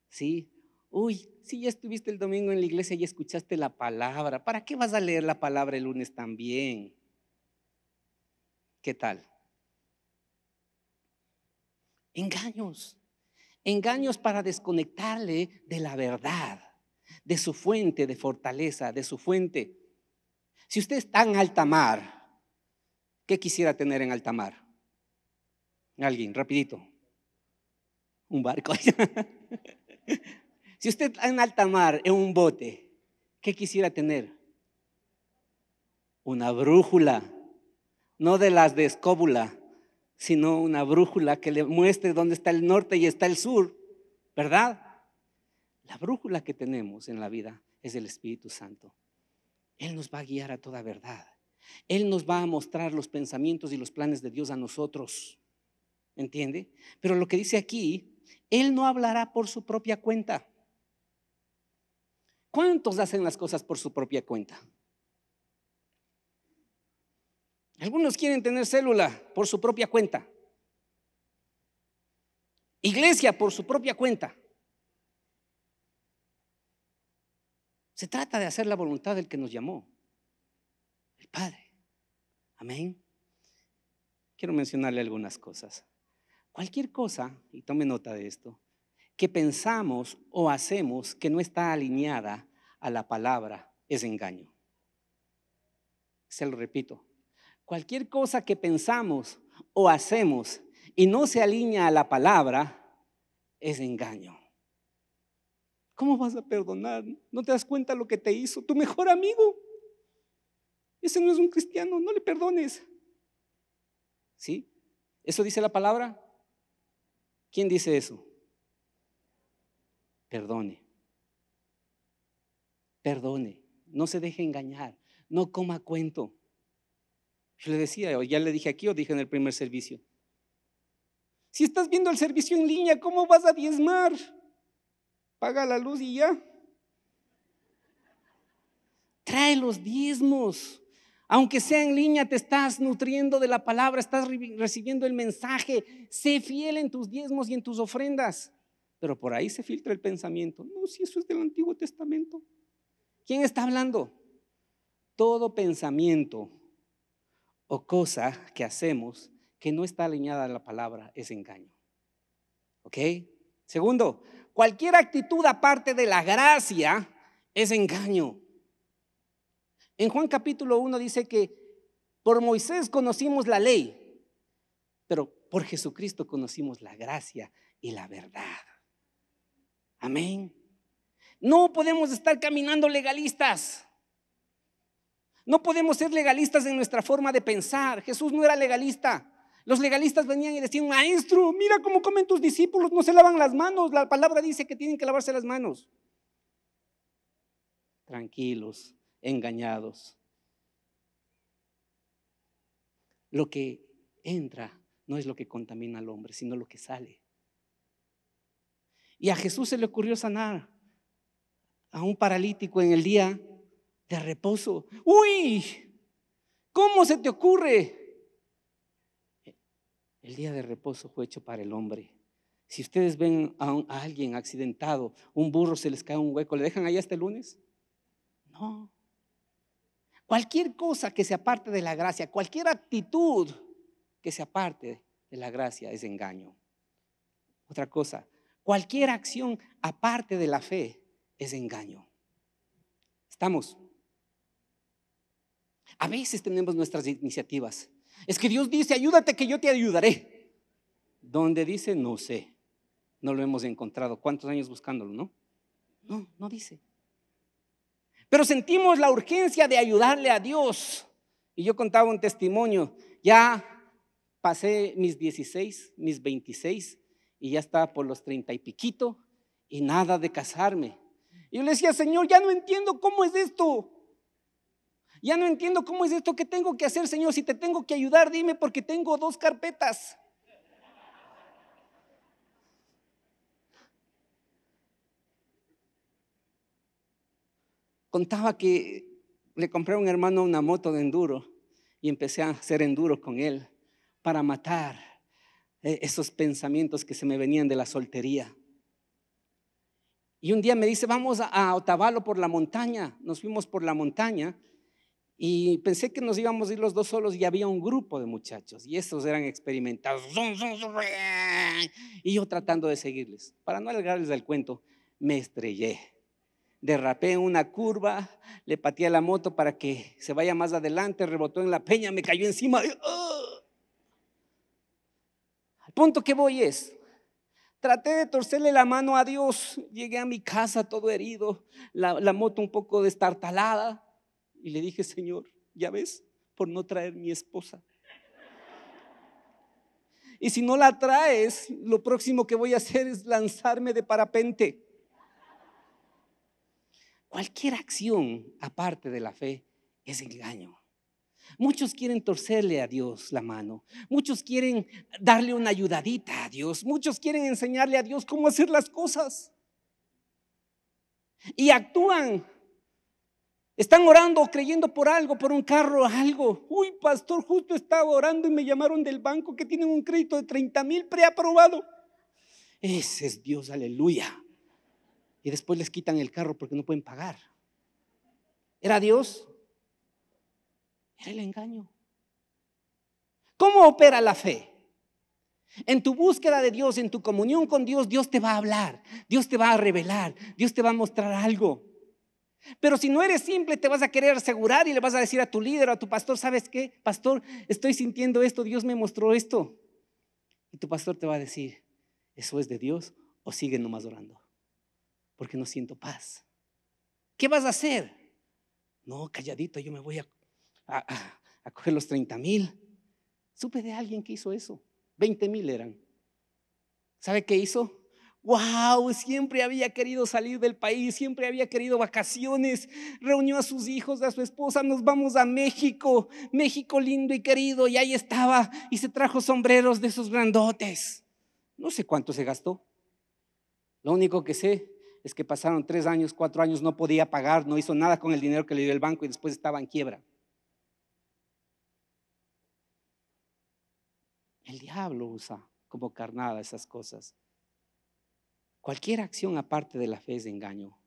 Speaker 2: ¿Sí? Uy, si ya estuviste el domingo en la iglesia y escuchaste la palabra, ¿para qué vas a leer la palabra el lunes también? ¿Qué tal? Engaños. Engaños para desconectarle de la verdad, de su fuente de fortaleza, de su fuente si usted está en alta mar, ¿qué quisiera tener en alta mar? Alguien, rapidito. Un barco. [laughs] si usted está en alta mar, en un bote, ¿qué quisiera tener? Una brújula, no de las de escóbula, sino una brújula que le muestre dónde está el norte y está el sur, ¿verdad? La brújula que tenemos en la vida es el Espíritu Santo. Él nos va a guiar a toda verdad. Él nos va a mostrar los pensamientos y los planes de Dios a nosotros. ¿Entiende? Pero lo que dice aquí, Él no hablará por su propia cuenta. ¿Cuántos hacen las cosas por su propia cuenta? Algunos quieren tener célula por su propia cuenta. Iglesia por su propia cuenta. Se trata de hacer la voluntad del que nos llamó, el Padre. Amén. Quiero mencionarle algunas cosas. Cualquier cosa, y tome nota de esto, que pensamos o hacemos que no está alineada a la palabra es engaño. Se lo repito. Cualquier cosa que pensamos o hacemos y no se alinea a la palabra es engaño. ¿Cómo vas a perdonar? ¿No te das cuenta lo que te hizo tu mejor amigo? Ese no es un cristiano, no le perdones. ¿Sí? ¿Eso dice la palabra? ¿Quién dice eso? Perdone. Perdone. No se deje engañar. No coma cuento. Yo le decía, ya le dije aquí o dije en el primer servicio. Si estás viendo el servicio en línea, ¿cómo vas a diezmar? paga la luz y ya. Trae los diezmos. Aunque sea en línea, te estás nutriendo de la palabra, estás recibiendo el mensaje. Sé fiel en tus diezmos y en tus ofrendas. Pero por ahí se filtra el pensamiento. No, si eso es del Antiguo Testamento. ¿Quién está hablando? Todo pensamiento o cosa que hacemos que no está alineada a la palabra es engaño. ¿Ok? Segundo, cualquier actitud aparte de la gracia es engaño. En Juan capítulo 1 dice que por Moisés conocimos la ley, pero por Jesucristo conocimos la gracia y la verdad. Amén. No podemos estar caminando legalistas. No podemos ser legalistas en nuestra forma de pensar. Jesús no era legalista. Los legalistas venían y decían, maestro, mira cómo comen tus discípulos, no se lavan las manos, la palabra dice que tienen que lavarse las manos. Tranquilos, engañados. Lo que entra no es lo que contamina al hombre, sino lo que sale. Y a Jesús se le ocurrió sanar a un paralítico en el día de reposo. ¡Uy! ¿Cómo se te ocurre? El día de reposo fue hecho para el hombre. Si ustedes ven a, alguien accidentado, un burro se les cae un hueco, ¿le dejan ahí hasta el lunes? No. Cualquier cosa que se aparte de la gracia, cualquier actitud que se aparte de la gracia es engaño. Otra cosa, cualquier acción aparte de la fe es engaño. ¿Estamos? A veces tenemos nuestras iniciativas, es que Dios dice, ayúdate que yo te ayudaré. Donde dice, no sé. No lo hemos encontrado. ¿Cuántos años buscándolo, no? No, no dice. Pero sentimos la urgencia de ayudarle a Dios. Y yo contaba un testimonio. Ya pasé mis 16, mis 26 y ya estaba por los 30 y piquito y nada de casarme. Y yo le decía, Señor, ya no entiendo cómo es esto. Ya no entiendo cómo es esto que tengo que hacer, Señor. Si te tengo que ayudar, dime porque tengo dos carpetas. Contaba que le compré a un hermano una moto de enduro y empecé a hacer enduro con él para matar eh, esos pensamientos que se me venían de la soltería. Y un día me dice, vamos a Otavalo por la montaña. Nos fuimos por la montaña y pensé que nos íbamos a ir los dos solos y había un grupo de muchachos y estos eran experimentados. Y yo tratando de seguirles. Para no alargarles el cuento, me estrellé. Derrapé en una curva, le pateé la moto para que se vaya más adelante, rebotó en la peña, me cayó encima. Al punto que voy es, Traté de torcerle la mano a Dios. Llegué a mi casa todo herido, la, la, moto un poco destartalada. Y le dije, Señor, ya ves, por no traer mi esposa. Y si no la traes, lo próximo que voy a hacer es lanzarme de parapente. Cualquier acción aparte de la fe es engaño. Muchos quieren torcerle a Dios la mano, muchos quieren darle una ayudadita a Dios, muchos quieren enseñarle a Dios cómo hacer las cosas. Y actúan están orando, creyendo por algo, por un carro, algo. Uy, pastor, justo estaba orando y me llamaron del banco que tienen un crédito de 30 mil preaprobado. Ese es Dios, aleluya. Y después les quitan el carro porque no pueden pagar. ¿Era Dios? Era el engaño. ¿Cómo opera la fe? En tu búsqueda de Dios, en tu comunión con Dios, Dios te va a hablar, Dios te va a revelar, Dios te va a mostrar algo. Pero si no eres simple, te vas a querer asegurar y le vas a decir a tu líder, a tu pastor, ¿sabes qué? Pastor, estoy sintiendo esto, Dios me mostró esto. Y tu pastor te va a decir, ¿eso es de Dios o sigue nomás orando? Porque no siento paz. ¿Qué vas a hacer? No, calladito, yo me voy a, a, coger los 30 mil. Supe de alguien que hizo eso. 20 mil eran. ¿Sabe qué hizo? wow, siempre había querido salir del país, siempre había querido vacaciones, reunió a sus hijos, a su esposa, nos vamos a México, México lindo y querido, y ahí estaba, y se trajo sombreros de esos grandotes. No sé cuánto se gastó. Lo único que sé es que pasaron tres años, cuatro años, no podía pagar, no hizo nada con el dinero que le dio el banco y después estaba en quiebra. El diablo usa como carnada esas cosas. Cualquier acción aparte de la fe es engaño.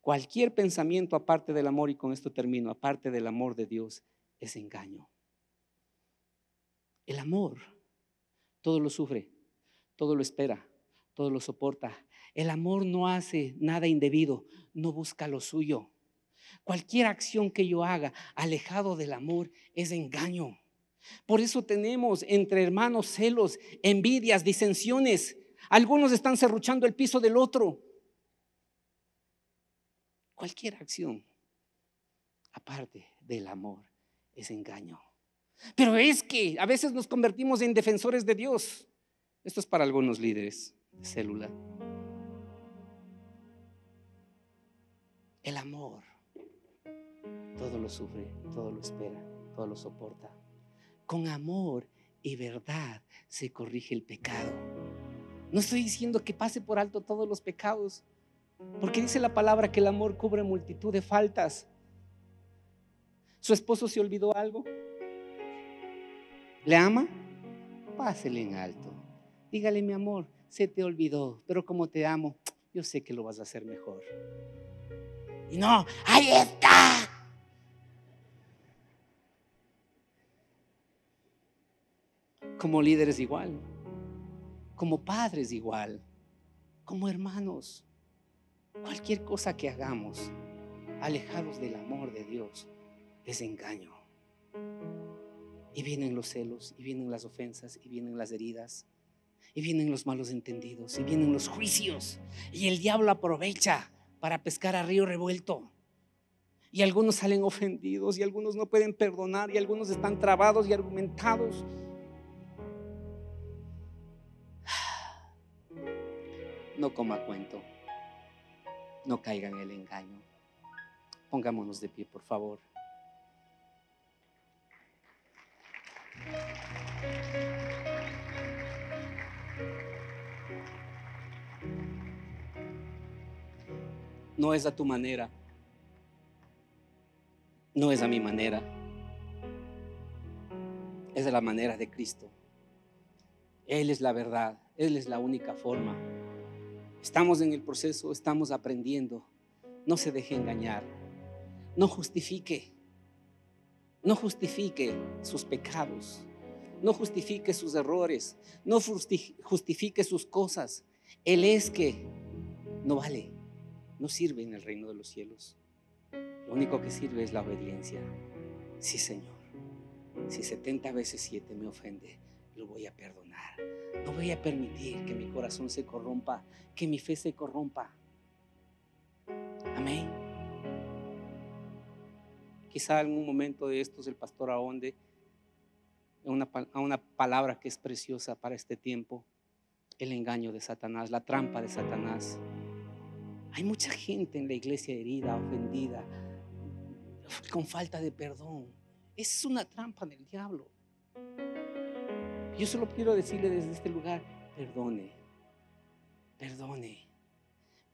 Speaker 2: Cualquier pensamiento aparte del amor, y con esto termino, aparte del amor de Dios, es engaño. El amor todo lo sufre, todo lo espera, todo lo soporta. El amor no hace nada indebido, no busca lo suyo. Cualquier acción que yo haga alejado del amor es engaño. Por eso tenemos entre hermanos celos, envidias, disensiones, algunos están cerruchando el piso del otro. Cualquier acción, aparte del amor, es engaño. Pero es que a veces nos convertimos en defensores de Dios. Esto es para algunos líderes de célula. El amor todo lo sufre, todo lo espera, todo lo soporta. Con amor y verdad se corrige el pecado. No estoy diciendo que pase por alto todos los pecados, porque dice la palabra que el amor cubre multitud de faltas. ¿Su esposo se olvidó algo? ¿Le ama? Pásele en alto. Dígale, mi amor, se te olvidó, pero como te amo, yo sé que lo vas a hacer mejor. Y no, ahí está. Como líderes igual como padres igual, como hermanos. Cualquier cosa que hagamos, alejados del amor de Dios, es engaño. Y vienen los celos, y vienen las ofensas, y vienen las heridas, y vienen los malos entendidos, y vienen los juicios. Y el diablo aprovecha para pescar a río revuelto. Y algunos salen ofendidos, y algunos no pueden perdonar, y algunos están trabados y argumentados. no coma cuento, no caiga en el engaño. Pongámonos de pie, por favor. No es a tu manera, no es a mi manera, es a la manera de Cristo. Él es la verdad, Él es la única forma. Estamos en el proceso, estamos aprendiendo. No se deje engañar. No justifique. No justifique sus pecados. No justifique sus errores. No justifique sus cosas. Él es que no vale. No sirve en el reino de los cielos. Lo único que sirve es la obediencia. Sí, Señor. Si 70 veces 7 me ofende, lo voy a perdonar. No voy a permitir que mi corazón se corrompa, que mi fe se corrompa. Amén. Quizá en un momento de estos el pastor ahonde a una, una palabra que es preciosa para este tiempo, el engaño de Satanás, la trampa de Satanás. Hay mucha gente en la iglesia herida, ofendida, con falta de perdón. Es una trampa del diablo. Yo solo quiero decirle desde este lugar, perdone, perdone,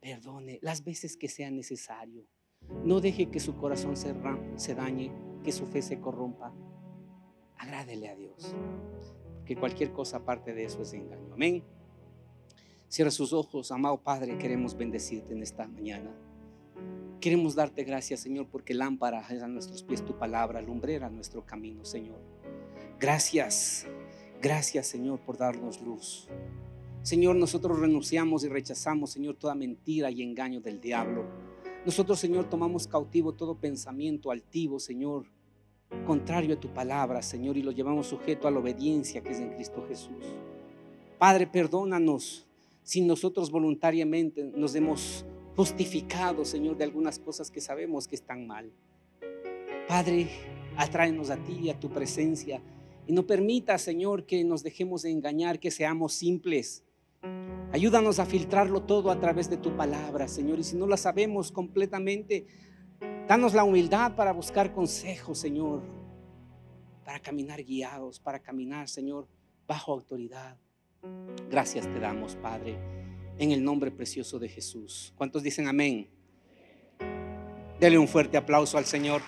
Speaker 2: perdone las veces que sea necesario. No deje que su corazón se, dañe, que su fe se corrompa. Agrádele a Dios, porque cualquier cosa aparte de eso es engaño. Amén. Cierra sus ojos, amado Padre, queremos bendecirte en esta mañana. Queremos darte gracias, Señor, porque lámpara es a nuestros pies tu palabra, lumbrera nuestro camino, Señor. Gracias Gracias, Señor, por darnos luz. Señor, nosotros renunciamos y rechazamos, Señor, toda mentira y engaño del diablo. Nosotros, Señor, tomamos cautivo todo pensamiento altivo, Señor, contrario a tu palabra, Señor, y lo llevamos sujeto a la obediencia que es en Cristo Jesús. Padre, perdónanos si nosotros voluntariamente nos hemos justificado, Señor, de algunas cosas que sabemos que están mal. Padre, atráenos a ti, y a tu presencia y no permita, Señor, que nos dejemos de engañar, que seamos simples. Ayúdanos a filtrarlo todo a través de tu palabra, Señor. Y si no la sabemos completamente, danos la humildad para buscar consejos, Señor. Para caminar guiados, para caminar, Señor, bajo autoridad. Gracias te damos, Padre, en el nombre precioso de Jesús. ¿Cuántos dicen amén? Dele un fuerte aplauso al Señor.